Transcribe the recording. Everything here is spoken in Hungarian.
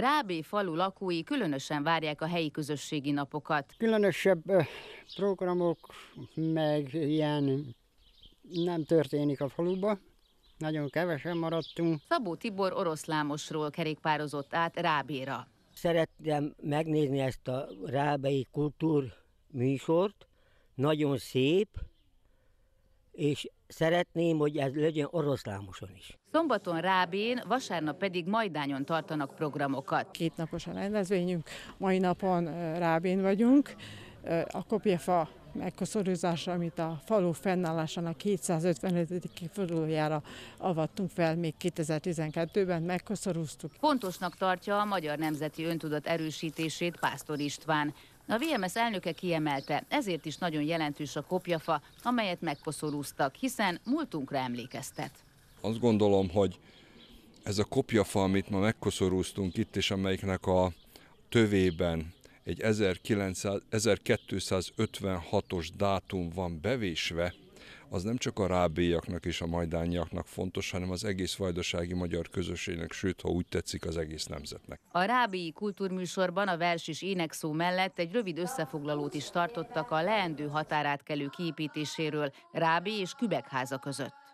Rábé falu lakói különösen várják a helyi közösségi napokat. Különösebb programok, meg ilyen nem történik a faluba. Nagyon kevesen maradtunk. Szabó Tibor oroszlámosról kerékpározott át Rábéra. Szerettem megnézni ezt a rábei kultúrműsort. műsort. Nagyon szép, és szeretném, hogy ez legyen oroszlámoson is. Szombaton Rábén, vasárnap pedig Majdányon tartanak programokat. Kétnapos a rendezvényünk, mai napon Rábén vagyunk, a kopjefa megkoszorúzása, amit a falu fennállásának 255. fordulójára avattunk fel még 2012-ben, megkoszorúztuk. Fontosnak tartja a magyar nemzeti öntudat erősítését Pásztor István. A VMS elnöke kiemelte, ezért is nagyon jelentős a kopjafa, amelyet megkoszorúztak, hiszen múltunkra emlékeztet. Azt gondolom, hogy ez a kopjafa, amit ma megkoszorúztunk itt, és amelyiknek a tövében egy 1900, 1256-os dátum van bevésve, az nem csak a rábélyaknak és a majdányiaknak fontos, hanem az egész vajdasági magyar közösségnek, sőt, ha úgy tetszik, az egész nemzetnek. A rábélyi kultúrműsorban a vers és énekszó mellett egy rövid összefoglalót is tartottak a leendő határátkelő kiépítéséről Rábé és Kübekháza között.